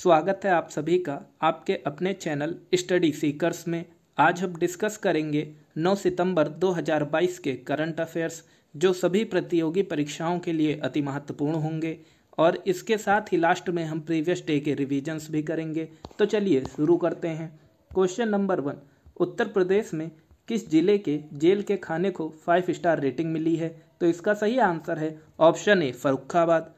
स्वागत है आप सभी का आपके अपने चैनल स्टडी सीकर्स में आज हम डिस्कस करेंगे 9 सितंबर 2022 के करंट अफेयर्स जो सभी प्रतियोगी परीक्षाओं के लिए अति महत्वपूर्ण होंगे और इसके साथ ही लास्ट में हम प्रीवियस डे के रिविजन्स भी करेंगे तो चलिए शुरू करते हैं question number one Uttar Pradesh में किस जिले के जेल के खाने को फाइव स्टार रेटिंग मिली है तो इसका सही आंसर है option A Farrukhabad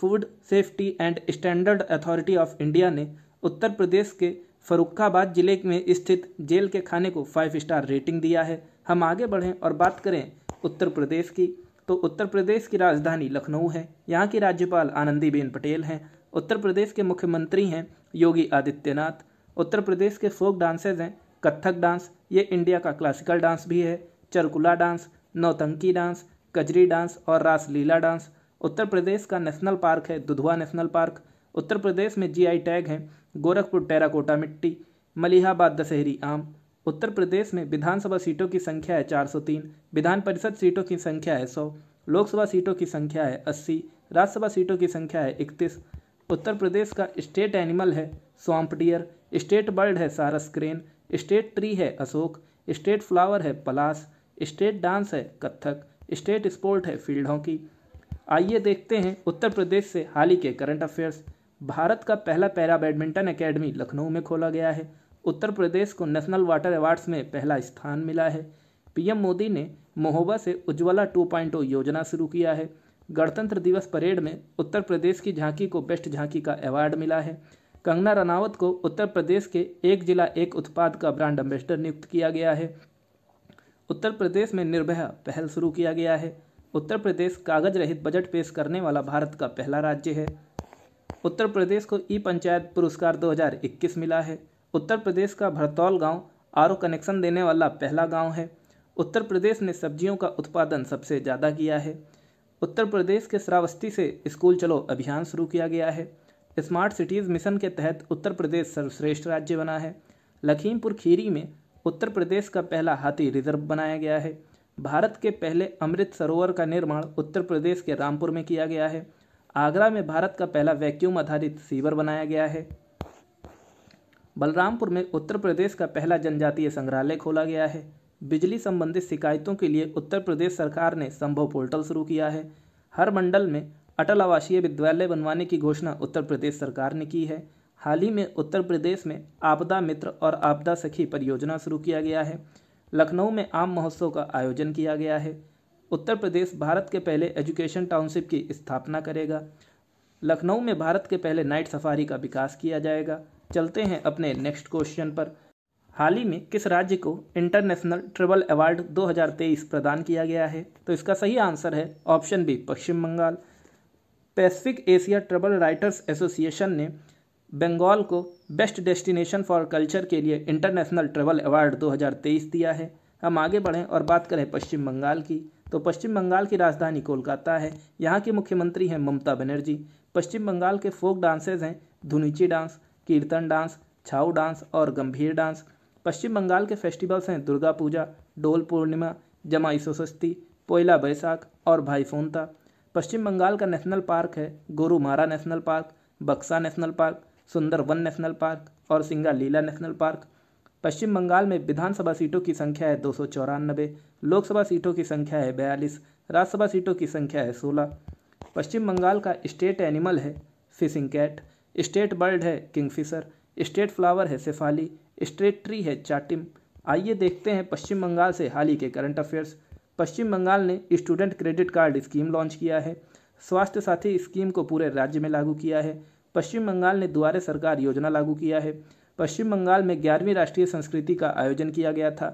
food safety and standard authority of India ने उत्तर प्रदेश के फरुखाबाद जिले में स्थित जेल के खाने को फाइव स्टार रेटिंग दिया है हम आगे बढ़ें और बात करें उत्तर प्रदेश की तो उत्तर प्रदेश की राजधानी लखनऊ है यहाँ की राज्यपाल आनंदीबेन पटेल हैं उत्तर प्रदेश के मुख्यमंत्री हैं योगी आदित्यनाथ उत्तर प्रदेश के फोक डांसेज हैं कत्थक डांस ये इंडिया का क्लासिकल डांस भी है Charkula dance Nautanki dance Kajari dance और रासलीला डांस उत्तर प्रदेश का नेशनल पार्क है दुधवा नेशनल पार्क उत्तर प्रदेश में जीआई टैग है गोरखपुर टेराकोटा मिट्टी मलिहाबाद दशहरी आम उत्तर प्रदेश में विधानसभा सीटों की संख्या है 403 विधान परिषद सीटों की संख्या है 100 लोकसभा सीटों की संख्या है 80 राज्यसभा सीटों की संख्या है 31 उत्तर प्रदेश का स्टेट एनिमल है स्वाम्प डियर स्टेट बर्ड है सारस क्रेन स्टेट ट्री है अशोक स्टेट फ्लावर है पलास स्टेट डांस है कथक स्टेट स्पोर्ट है फील्ड हॉकी आइए देखते हैं उत्तर प्रदेश से हाल ही के करंट अफेयर्स भारत का पहला पैरा बैडमिंटन एकेडमी लखनऊ में खोला गया है उत्तर प्रदेश को नेशनल वाटर अवार्ड्स में पहला स्थान मिला है पीएम मोदी ने महोबा से उज्ज्वला 2.0 योजना शुरू किया है गणतंत्र दिवस परेड में उत्तर प्रदेश की झांकी को बेस्ट झांकी का अवार्ड मिला है कंगना रनावत को उत्तर प्रदेश के एक जिला एक उत्पाद का ब्रांड एम्बेसडर नियुक्त किया गया है उत्तर प्रदेश में निर्भया पहल शुरू किया गया है उत्तर प्रदेश कागज रहित बजट पेश करने वाला भारत का पहला राज्य है उत्तर प्रदेश को ई पंचायत पुरस्कार 2021 मिला है उत्तर प्रदेश का भरतौल गांव आर कनेक्शन देने वाला पहला गांव है उत्तर प्रदेश ने सब्जियों का उत्पादन सबसे ज़्यादा किया है उत्तर प्रदेश के श्रावस्ती से स्कूल चलो अभियान शुरू किया गया है स्मार्ट सिटीज़ मिशन के तहत उत्तर प्रदेश सर्वश्रेष्ठ राज्य बना है लखीमपुर खीरी में उत्तर प्रदेश का पहला हाथी रिजर्व बनाया गया है भारत के पहले अमृत सरोवर का निर्माण उत्तर प्रदेश के रामपुर में किया गया है आगरा में भारत का पहला वैक्यूम आधारित सीवर बनाया गया है बलरामपुर में उत्तर प्रदेश का पहला जनजातीय संग्रहालय खोला गया है बिजली संबंधित शिकायतों के लिए उत्तर प्रदेश सरकार ने संभव पोर्टल शुरू किया है हर मंडल में अटल आवासीय विद्यालय बनवाने की घोषणा उत्तर प्रदेश सरकार ने की है हाल ही में उत्तर प्रदेश में आपदा मित्र और आपदा सखी परियोजना शुरू किया गया है लखनऊ में आम महोत्सव का आयोजन किया गया है उत्तर प्रदेश भारत के पहले एजुकेशन टाउनशिप की स्थापना करेगा लखनऊ में भारत के पहले नाइट सफारी का विकास किया जाएगा चलते हैं अपने नेक्स्ट क्वेश्चन पर हाल ही में किस राज्य को इंटरनेशनल ट्रेवल अवार्ड 2023 प्रदान किया गया है तो इसका सही आंसर है option B Paschim Bengal Pacific Asia travel writers association ने बंगाल को बेस्ट डेस्टिनेशन फॉर कल्चर के लिए इंटरनेशनल ट्रेवल अवार्ड 2023 दिया है हम आगे बढ़ें और बात करें पश्चिम बंगाल की तो पश्चिम बंगाल की राजधानी कोलकाता है यहाँ की मुख्यमंत्री हैं ममता बनर्जी पश्चिम बंगाल के फोक डांसेज हैं Dhunuchi dance Kirtan dance Chhau dance और गंभीर डांस पश्चिम बंगाल के फेस्टिवल्स हैं दुर्गा पूजा डोल पूर्णिमा जमाई सोसस्ती पोयला बैसाख और भाई फोनता पश्चिम बंगाल का नेशनल पार्क है Gorumara national park Buxa national park Sundarban national park और Singalila national park Paschim Bengal में विधानसभा सीटों की संख्या है दो लोकसभा सीटों की संख्या है बयालीस राज्यसभा सीटों की संख्या है सोलह पश्चिम बंगाल का स्टेट एनिमल है फिशिंग कैट स्टेट बर्ड है किंगफिशर स्टेट फ्लावर है सेफाली स्टेट ट्री है चाटिम आइए देखते हैं पश्चिम बंगाल से हाल ही के करंट अफेयर्स पश्चिम बंगाल ने student credit card scheme launch किया है स्वास्थ्य साथी स्कीम को पूरे राज्य में लागू किया है पश्चिम बंगाल ने द्वारे सरकार योजना लागू किया है पश्चिम बंगाल में ग्यारहवीं राष्ट्रीय संस्कृति का आयोजन किया गया था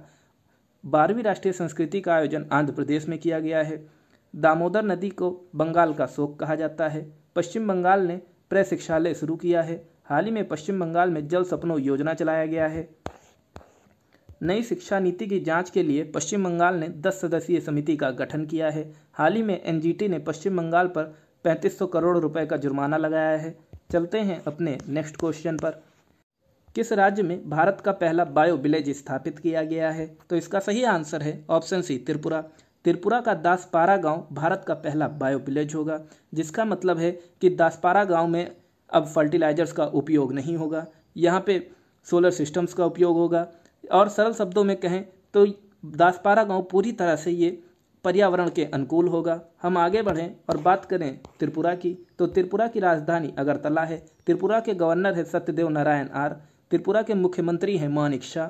बारहवीं राष्ट्रीय संस्कृति का आयोजन आंध्र प्रदेश में किया गया है दामोदर नदी को बंगाल का शोक कहा जाता है पश्चिम बंगाल ने प्रशिक्षालय शुरू किया है हाल ही में पश्चिम बंगाल में जल सपनों योजना चलाया गया है नई शिक्षा नीति की जांच के लिए पश्चिम बंगाल ने 10 सदस्यीय समिति का गठन किया है हाल ही में एनजीटी ने पश्चिम बंगाल पर 3500 करोड़ रुपए का जुर्माना लगाया है चलते हैं अपने नेक्स्ट क्वेश्चन पर किस राज्य में भारत का पहला बायो विलेज स्थापित किया गया है तो इसका सही आंसर है ऑप्शन सी त्रिपुरा त्रिपुरा का दासपारा गांव भारत का पहला बायो विलेज होगा जिसका मतलब है कि दासपारा गांव में अब फर्टिलाइजर्स का उपयोग नहीं होगा यहाँ पे सोलर सिस्टम्स का उपयोग होगा और सरल शब्दों में कहें तो दासपारा गांव पूरी तरह से ये पर्यावरण के अनुकूल होगा हम आगे बढ़ें और बात करें त्रिपुरा की तो त्रिपुरा की राजधानी अगरतला है त्रिपुरा के गवर्नर है सत्यदेव नारायण आर त्रिपुरा के मुख्यमंत्री हैं मानिक शाह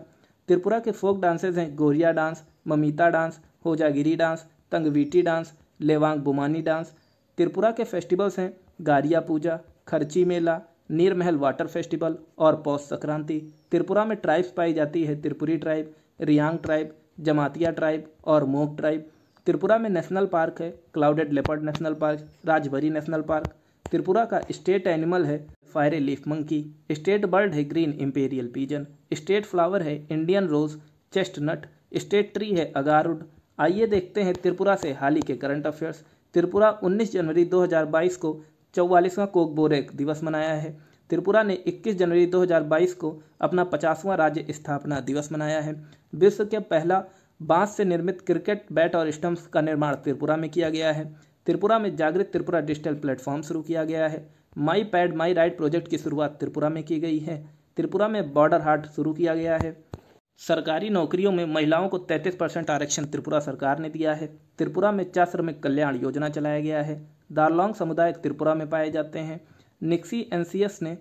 त्रिपुरा के फोक डांसेज हैं Goria dance Mamita dance Hojagiri dance तंगवीटी डांस लेवांग बुमानी डांस त्रिपुरा के फेस्टिवल्स हैं गारिया पूजा खर्ची मेला नीरमहल वाटर फेस्टिवल और पौष संक्रांति त्रिपुरा में ट्राइब्स पाई जाती है Tripuri tribe Reang tribe Jamatia tribe और मोग ट्राइब त्रिपुरा में नेशनल पार्क है clouded leopard national park Rajbari national park Tripura का स्टेट एनिमल है Phayre's leaf monkey state bird है green imperial pigeon state flower है Indian rose chestnut state tree है अगारुड आइए देखते हैं त्रिपुरा से हाल ही के करंट अफेयर्स त्रिपुरा 19 जनवरी 2022 को चौवालीसवां कोकबोरेक दिवस मनाया है त्रिपुरा ने 21 जनवरी 2022 को अपना पचासवां राज्य स्थापना दिवस मनाया है विश्व के पहला बांस से निर्मित क्रिकेट बैट और स्टम्प्स का निर्माण त्रिपुरा में किया गया है त्रिपुरा में जागृत त्रिपुरा डिजिटल प्लेटफॉर्म शुरू किया गया है my pad my right project की शुरुआत त्रिपुरा में की गई है त्रिपुरा में बॉर्डर हार्ट शुरू किया गया है सरकारी नौकरियों में महिलाओं को 33 परसेंट आरक्षण त्रिपुरा सरकार ने दिया है त्रिपुरा में चा श्रमिक कल्याण योजना चलाया गया है दारलोंग समुदाय त्रिपुरा में पाए जाते हैं निक्सी एनसीएस ने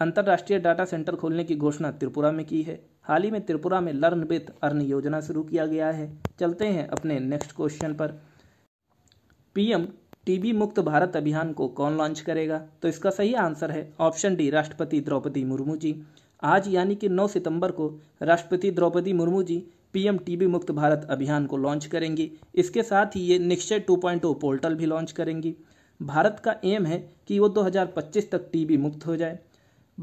अंतर्राष्ट्रीय डाटा सेंटर खोलने की घोषणा त्रिपुरा में की है हाल ही में त्रिपुरा में लर्न विथ अर्न योजना शुरू किया गया है चलते हैं अपने नेक्स्ट क्वेश्चन पर पीएम टीबी मुक्त भारत अभियान को कौन लॉन्च करेगा तो इसका सही आंसर है ऑप्शन डी राष्ट्रपति द्रौपदी मुर्मू जी आज यानी कि 9 सितंबर को राष्ट्रपति द्रौपदी मुर्मू जी पीएम टीबी मुक्त भारत अभियान को लॉन्च करेंगी इसके साथ ही ये निश्चय 2.0 पोर्टल भी लॉन्च करेंगी भारत का एम है कि वो 2025 तक टीबी मुक्त हो जाए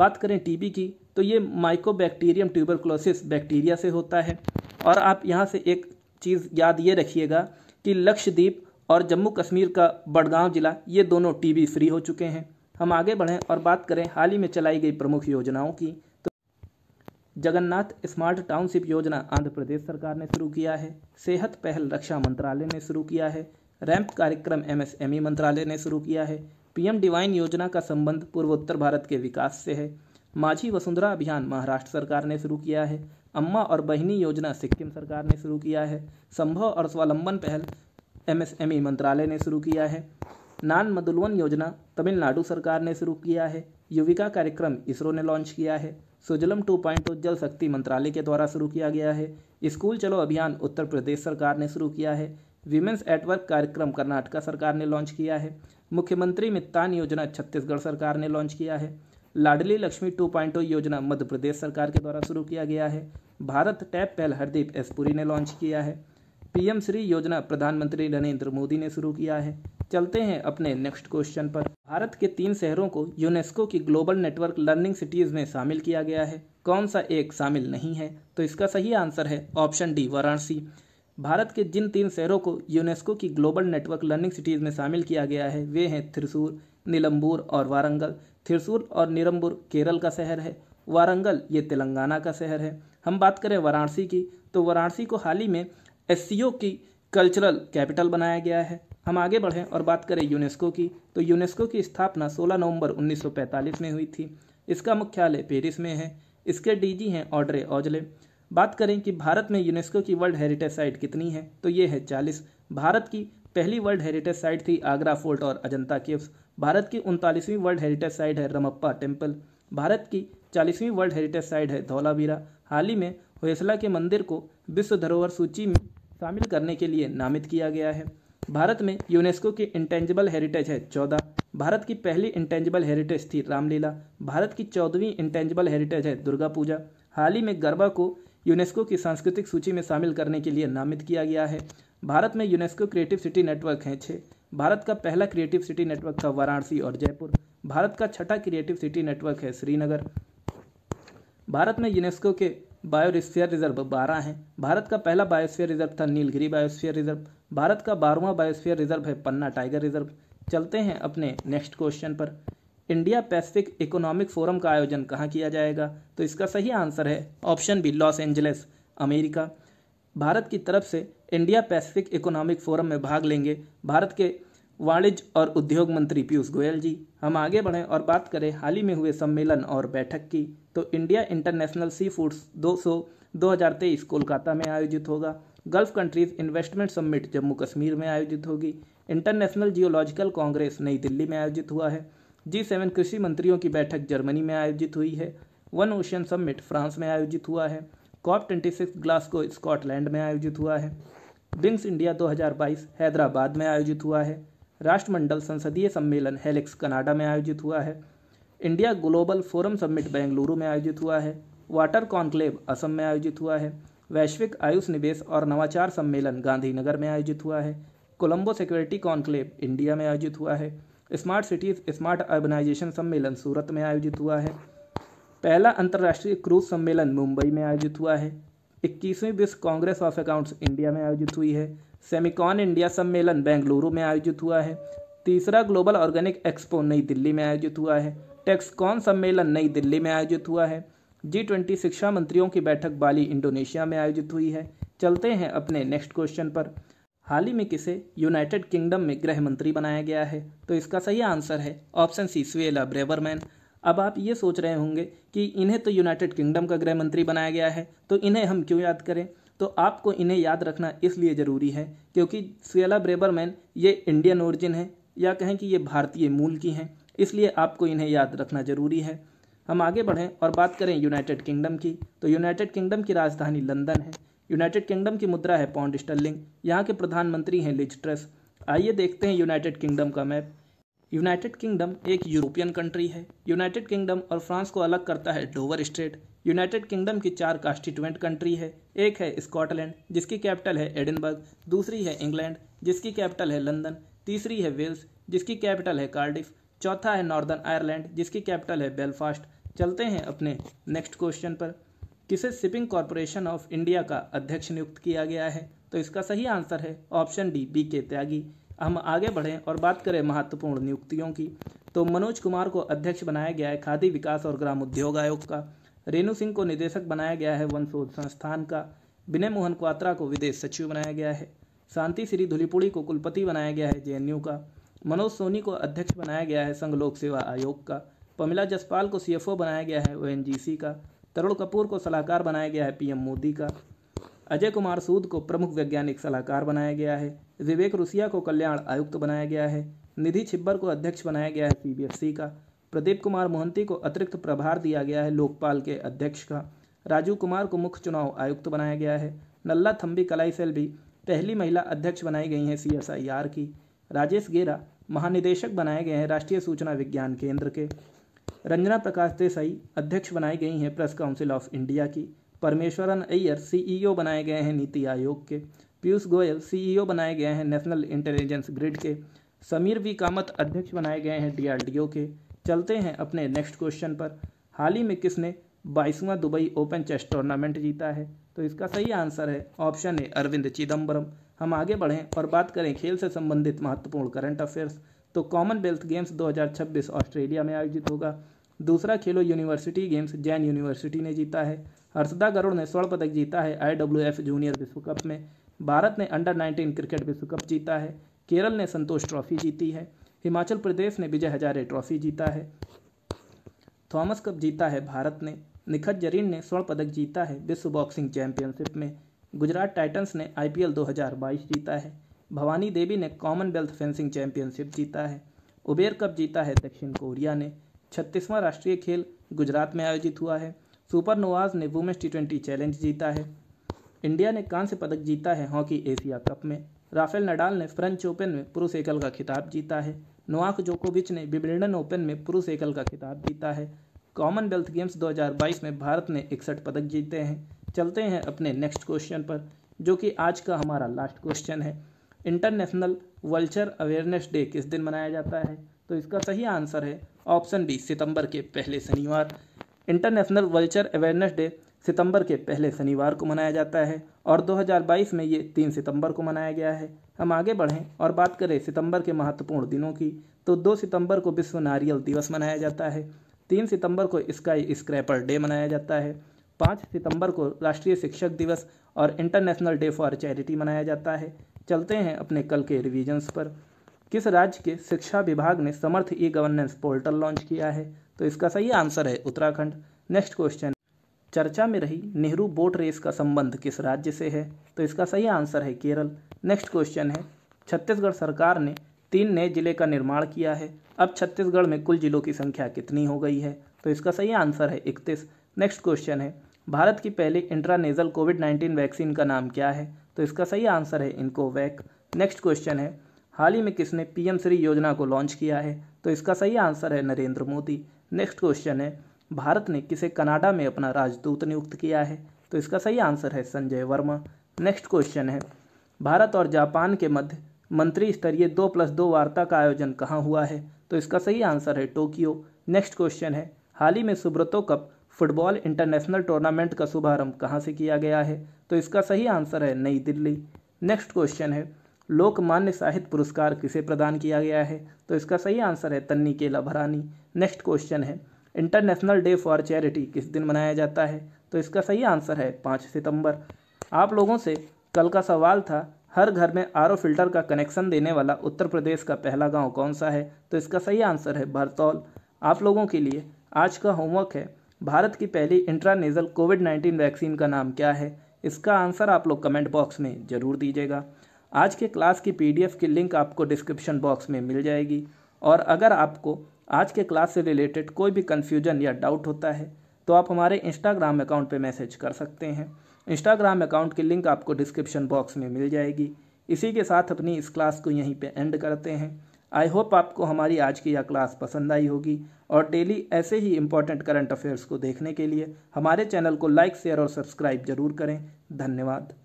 बात करें टीबी की तो ये माइकोबैक्टीरियम ट्यूबरकुलोसिस बैक्टीरिया से होता है और आप यहाँ से एक चीज़ याद ये रखिएगा कि लक्षद्वीप और जम्मू कश्मीर का बड़गांव जिला ये दोनों टीबी फ्री हो चुके हैं हम आगे बढ़ें और बात करें हाल ही में चलाई गई प्रमुख योजनाओं की तो जगन्नाथ स्मार्ट टाउनशिप योजना आंध्र प्रदेश सरकार ने शुरू किया है सेहत पहल रक्षा मंत्रालय ने शुरू किया है रैंप कार्यक्रम एमएसएमई e मंत्रालय ने शुरू किया है पीएम डिवाइन योजना का संबंध पूर्वोत्तर भारत के विकास से है माझी वसुंधरा अभियान महाराष्ट्र सरकार ने शुरू किया है अम्मा और बहिनी योजना सिक्किम सरकार ने शुरू किया है संभव और स्वावलंबन पहल एमएसएमई मंत्रालय ने शुरू किया है नान मदुलवन योजना तमिलनाडु सरकार ने शुरू किया है युविका कार्यक्रम इसरो ने लॉन्च किया है सुजलम टू पॉइंट जल शक्ति मंत्रालय के द्वारा शुरू किया गया है स्कूल चलो अभियान उत्तर प्रदेश सरकार ने शुरू किया है विमेंस एटवर्क कार्यक्रम कर्नाटका सरकार ने लॉन्च किया है मुख्यमंत्री मित्तान योजना छत्तीसगढ़ सरकार ने लॉन्च किया है लाडली लक्ष्मी 2.0 योजना मध्य प्रदेश सरकार के द्वारा शुरू किया गया है भारत टैप पहल हरदीप एस पुरी ने लॉन्च किया है पीएम श्री योजना प्रधानमंत्री नरेंद्र मोदी ने शुरू किया है चलते हैं अपने नेक्स्ट क्वेश्चन पर भारत के तीन शहरों को यूनेस्को की ग्लोबल नेटवर्क लर्निंग सिटीज़ में शामिल किया गया है कौन सा एक शामिल नहीं है तो इसका सही आंसर है ऑप्शन डी वाराणसी भारत के जिन तीन शहरों को यूनेस्को की ग्लोबल नेटवर्क लर्निंग सिटीज़ में शामिल किया गया है वे हैं थ्रिसूर नीलम्बूर और वारंगल थिरसूर और निरम्बुर केरल का शहर है वारंगल ये तेलंगाना का शहर है हम बात करें वाराणसी की तो वाराणसी को हाल ही में एस की कल्चरल कैपिटल बनाया गया है हम आगे बढ़ें और बात करें यूनेस्को की तो यूनेस्को की स्थापना 16 नवंबर 1945 में हुई थी इसका मुख्यालय पेरिस में है इसके डीजी हैं ऑड्रे ऑजले बात करें कि भारत में यूनेस्को की वर्ल्ड हेरिटेज साइट कितनी है तो ये है चालीस भारत की पहली वर्ल्ड हेरिटेज साइट थी आगरा फोर्ट और अजंता केव्स भारत की उनतालीसवीं वर्ल्ड हेरिटेज साइट है रमप्पा टेम्पल भारत की चालीसवीं वर्ल्ड हेरिटेज साइट है धौलावीरा हाल ही में होयसला के मंदिर को विश्व धरोहर सूची में शामिल करने के लिए नामित किया गया है भारत में यूनेस्को की इंटेंजिबल हेरिटेज है चौदह भारत की पहली इंटेंजिबल हेरिटेज थी रामलीला भारत की चौदहवीं इंटेंजिबल हेरिटेज है दुर्गा पूजा हाल ही में गरबा को यूनेस्को की सांस्कृतिक सूची में शामिल करने के लिए नामित किया गया है भारत में यूनेस्को क्रिएटिव सिटी नेटवर्क हैं छः भारत का पहला क्रिएटिव सिटी नेटवर्क था वाराणसी और जयपुर भारत का छठा क्रिएटिव सिटी नेटवर्क है श्रीनगर भारत में यूनेस्को के बायोस्फीयर रिजर्व बारह हैं भारत का पहला बायोस्फीयर रिजर्व था नीलगिरी बायोस्फीयर रिजर्व भारत का बारहवां बायोस्फीयर रिजर्व है पन्ना टाइगर रिजर्व चलते हैं अपने नेक्स्ट क्वेश्चन पर इंडिया पैसिफिक इकोनॉमिक फोरम का आयोजन कहाँ किया जाएगा तो इसका सही आंसर है option B Los Angeles America Bharat की तरफ से इंडिया पैसिफिक इकोनॉमिक फोरम में भाग लेंगे भारत के वाणिज्य और उद्योग मंत्री पीयूष गोयल जी हम आगे बढ़ें और बात करें हाल ही में हुए सम्मेलन और बैठक की तो इंडिया इंटरनेशनल सी फूड्स दो सौ दो हज़ार तेईस कोलकाता में आयोजित होगा gulf countries investment summit Jammu Kashmir में आयोजित होगी इंटरनेशनल जियोलॉजिकल कांग्रेस नई दिल्ली में आयोजित हुआ है जी सेवन कृषि मंत्रियों की बैठक जर्मनी में आयोजित हुई है वन ओशन समिट फ्रांस में आयोजित हुआ है COP twenty six Glasgow Scotland में आयोजित हुआ है बिंग्स इंडिया 2022 हैदराबाद में आयोजित हुआ है राष्ट्रमंडल संसदीय सम्मेलन हेलिक्स कनाडा में आयोजित हुआ है India global forum summit Bengaluru में आयोजित हुआ है वाटर कॉन्क्लेव असम में आयोजित हुआ है वैश्विक आयुष निवेश और नवाचार सम्मेलन गांधीनगर में आयोजित हुआ है कोलंबो सिक्योरिटी कॉन्क्लेव इंडिया में आयोजित हुआ है स्मार्ट सिटीज स्मार्ट अर्बनाइजेशन सम्मेलन सूरत में आयोजित हुआ है पहला अंतर्राष्ट्रीय क्रूज सम्मेलन मुंबई में आयोजित हुआ है इक्कीसवीं विश्व कांग्रेस ऑफ अकाउंट्स इंडिया में आयोजित हुई है सेमिकॉन इंडिया सम्मेलन बेंगलुरु में आयोजित हुआ है तीसरा ग्लोबल ऑर्गेनिक एक्सपो नई दिल्ली में आयोजित हुआ है टेक्सकॉन सम्मेलन नई दिल्ली में आयोजित हुआ है जी ट्वेंटी शिक्षा मंत्रियों की बैठक बाली इंडोनेशिया में आयोजित हुई है चलते हैं अपने नेक्स्ट क्वेश्चन पर हाल ही में किसे यूनाइटेड किंगडम में गृह मंत्री बनाया गया है तो इसका सही आंसर है ऑप्शन सी स्वेला ब्रेवरमैन अब आप ये सोच रहे होंगे कि इन्हें तो यूनाइटेड किंगडम का गृह मंत्री बनाया गया है तो इन्हें हम क्यों याद करें तो आपको इन्हें याद रखना इसलिए ज़रूरी है क्योंकि सियला ब्रेबरमैन ये इंडियन ओरिजिन है या कहें कि ये भारतीय मूल की हैं इसलिए आपको इन्हें याद रखना ज़रूरी है हम आगे बढ़ें और बात करें यूनाइटेड किंगडम की तो यूनाइटेड किंगडम की राजधानी लंदन है यूनाइटेड किंगडम की मुद्रा है पॉन्ड स्टर्लिंग यहाँ के प्रधानमंत्री हैं लिज ट्रस आइए देखते हैं यूनाइटेड किंगडम का मैप यूनाइटेड किंगडम एक यूरोपियन कंट्री है यूनाइटेड किंगडम और फ्रांस को अलग करता है डोवर स्टेट यूनाइटेड किंगडम की चार कॉन्स्टिट्यूएंट कंट्री है एक है स्कॉटलैंड जिसकी कैपिटल है एडिनबर्ग दूसरी है इंग्लैंड जिसकी कैपिटल है लंदन तीसरी है वेल्स जिसकी कैपिटल है कार्डिफ चौथा है नॉर्दर्न आयरलैंड जिसकी कैपिटल है बेलफास्ट चलते हैं अपने नेक्स्ट क्वेश्चन पर किसे शिपिंग कॉरपोरेशन ऑफ इंडिया का अध्यक्ष नियुक्त किया गया है तो इसका सही आंसर है ऑप्शन डी बी के त्यागी हम आगे बढ़ें और बात करें महत्वपूर्ण नियुक्तियों की तो मनोज कुमार को अध्यक्ष बनाया गया है खादी विकास और ग्राम उद्योग आयोग का रेणु सिंह को निदेशक बनाया गया है वन शोध संस्थान का विनय मोहन क्वात्रा को विदेश सचिव बनाया गया है शांति श्री धुलीपुड़ी को कुलपति बनाया गया है जे का मनोज सोनी को अध्यक्ष बनाया गया है संघ लोक सेवा आयोग का पमिला जसपाल को सीएफओ बनाया गया है ओएनजीसी का तरुण कपूर को सलाहकार बनाया गया है पीएम मोदी का अजय कुमार सूद को प्रमुख वैज्ञानिक सलाहकार बनाया गया है विवेक रुसिया को कल्याण आयुक्त बनाया गया है निधि छिब्बर को अध्यक्ष बनाया गया है सी का प्रदीप कुमार मोहंती को अतिरिक्त प्रभार दिया गया है लोकपाल के अध्यक्ष का राजू कुमार को मुख्य चुनाव आयुक्त बनाया गया है नल्ला थम्बी कलाई सेल भी पहली महिला अध्यक्ष बनाई गई हैं सीएसआईआर की राजेश गेरा महानिदेशक बनाए गए हैं राष्ट्रीय सूचना विज्ञान केंद्र के रंजना प्रकाश देसाई अध्यक्ष बनाई गई हैं प्रेस काउंसिल ऑफ इंडिया की परमेश्वरन अय्यर सीईओ e बनाए गए हैं नीति आयोग के पीयूष गोयल सीईओ e बनाए गए हैं नेशनल इंटेलिजेंस ग्रिड के समीर वी कामत अध्यक्ष बनाए गए हैं डीआरडीओ के चलते हैं अपने नेक्स्ट क्वेश्चन पर हाल ही में किसने बाईसवां दुबई ओपन चेस टूर्नामेंट जीता है तो इसका सही आंसर है ऑप्शन ए अरविंद चिदम्बरम हम आगे बढ़ें और बात करें खेल से संबंधित महत्वपूर्ण करंट अफेयर्स तो कॉमनवेल्थ गेम्स 2026 ऑस्ट्रेलिया में आयोजित होगा दूसरा खेलो यूनिवर्सिटी गेम्स जैन यूनिवर्सिटी ने जीता है हर्षदा गरुड़ ने स्वर्ण पदक जीता है एफ जूनियर विश्व कप में भारत ने अंडर नाइनटीन क्रिकेट विश्व कप जीता है केरल ने संतोष ट्रॉफी जीती है हिमाचल प्रदेश ने विजय हजारे ट्रॉफी जीता है थॉमस कप जीता है भारत ने निखत जरीन ने स्वर्ण पदक जीता है विश्व बॉक्सिंग चैंपियनशिप में गुजरात टाइटंस ने आईपीएल 2022 जीता है भवानी देवी ने कॉमनवेल्थ फेंसिंग चैंपियनशिप जीता है उबेर कप जीता है दक्षिण कोरिया ने छत्तीसवां राष्ट्रीय खेल गुजरात में आयोजित हुआ है नोवाज ने वुमेंस टी ट्वेंटी चैलेंज जीता है इंडिया ने कांस्य पदक जीता है हॉकी एशिया कप में राफेल नडाल ने फ्रेंच ओपन में पुरुष एकल का खिताब जीता है नोआक जोकोविच ने विम्बलडन ओपन में पुरुष एकल का खिताब जीता है कॉमनवेल्थ गेम्स 2022 में भारत ने इकसठ पदक जीते हैं चलते हैं अपने नेक्स्ट क्वेश्चन पर जो कि आज का हमारा लास्ट क्वेश्चन है इंटरनेशनल वल्चर अवेयरनेस डे किस दिन मनाया जाता है तो इसका सही आंसर है ऑप्शन बी सितंबर के पहले शनिवार इंटरनेशनल वल्चर अवेयरनेस डे सितंबर के पहले शनिवार को मनाया जाता है और 2022 में ये 3 सितंबर को मनाया गया है हम आगे बढ़ें और बात करें सितंबर के महत्वपूर्ण दिनों की तो 2 सितंबर को विश्व नारियल दिवस मनाया जाता है 3 सितंबर को स्काई स्क्रैपर डे मनाया जाता है 5 सितंबर को राष्ट्रीय शिक्षक दिवस और इंटरनेशनल डे फॉर चैरिटी मनाया जाता है चलते हैं अपने कल के रिविजन्स पर किस राज्य के शिक्षा विभाग ने Samarth e governance portal launch किया है तो इसका सही आंसर है उत्तराखंड नेक्स्ट क्वेश्चन चर्चा में रही नेहरू बोट रेस का संबंध किस राज्य से है तो इसका सही आंसर है केरल नेक्स्ट क्वेश्चन है छत्तीसगढ़ सरकार ने तीन नए जिले का निर्माण किया है अब छत्तीसगढ़ में कुल जिलों की संख्या कितनी हो गई है तो इसका सही आंसर है इकतीस नेक्स्ट क्वेश्चन है भारत की पहली इंट्रानेजल कोविड नाइन्टीन वैक्सीन का नाम क्या है तो इसका सही आंसर है इनकोवैक नेक्स्ट क्वेश्चन है हाल ही में किसने पीएम श्री योजना को लॉन्च किया है तो इसका सही आंसर है नरेंद्र मोदी नेक्स्ट क्वेश्चन है भारत ने किसे कनाडा में अपना राजदूत नियुक्त किया है तो इसका सही आंसर है संजय वर्मा नेक्स्ट क्वेश्चन है भारत और जापान के मध्य मंत्री स्तरीय दो प्लस दो वार्ता का आयोजन कहाँ हुआ है तो इसका सही आंसर है टोक्यो नेक्स्ट क्वेश्चन है हाल ही में Subroto cup football international tournament का शुभारंभ कहाँ से किया गया है तो इसका सही आंसर है नई दिल्ली नेक्स्ट क्वेश्चन है लोकमान्य साहित्य पुरस्कार किसे प्रदान किया गया है तो इसका सही आंसर है तन्नी केला भरानी नेक्स्ट क्वेश्चन है इंटरनेशनल डे फॉर चैरिटी किस दिन मनाया जाता है तो इसका सही आंसर है पाँच सितंबर आप लोगों से कल का सवाल था हर घर में आर फिल्टर का कनेक्शन देने वाला उत्तर प्रदेश का पहला गांव कौन सा है तो इसका सही आंसर है भरतौल आप लोगों के लिए आज का होमवर्क है भारत की पहली इंट्रानेजल कोविड नाइन्टीन वैक्सीन का नाम क्या है इसका आंसर आप लोग कमेंट बॉक्स में ज़रूर दीजिएगा आज के क्लास की पी की लिंक आपको डिस्क्रिप्शन बॉक्स में मिल जाएगी और अगर आपको आज के क्लास से रिलेटेड कोई भी कन्फ्यूजन या डाउट होता है तो आप हमारे इंस्टाग्राम अकाउंट पर मैसेज कर सकते हैं इंस्टाग्राम अकाउंट की लिंक आपको डिस्क्रिप्शन बॉक्स में मिल जाएगी इसी के साथ अपनी इस क्लास को यहीं पे एंड करते हैं आई होप आपको हमारी आज की यह क्लास पसंद आई होगी और डेली ऐसे ही इंपॉर्टेंट करंट अफेयर्स को देखने के लिए हमारे चैनल को लाइक शेयर और सब्सक्राइब जरूर करें धन्यवाद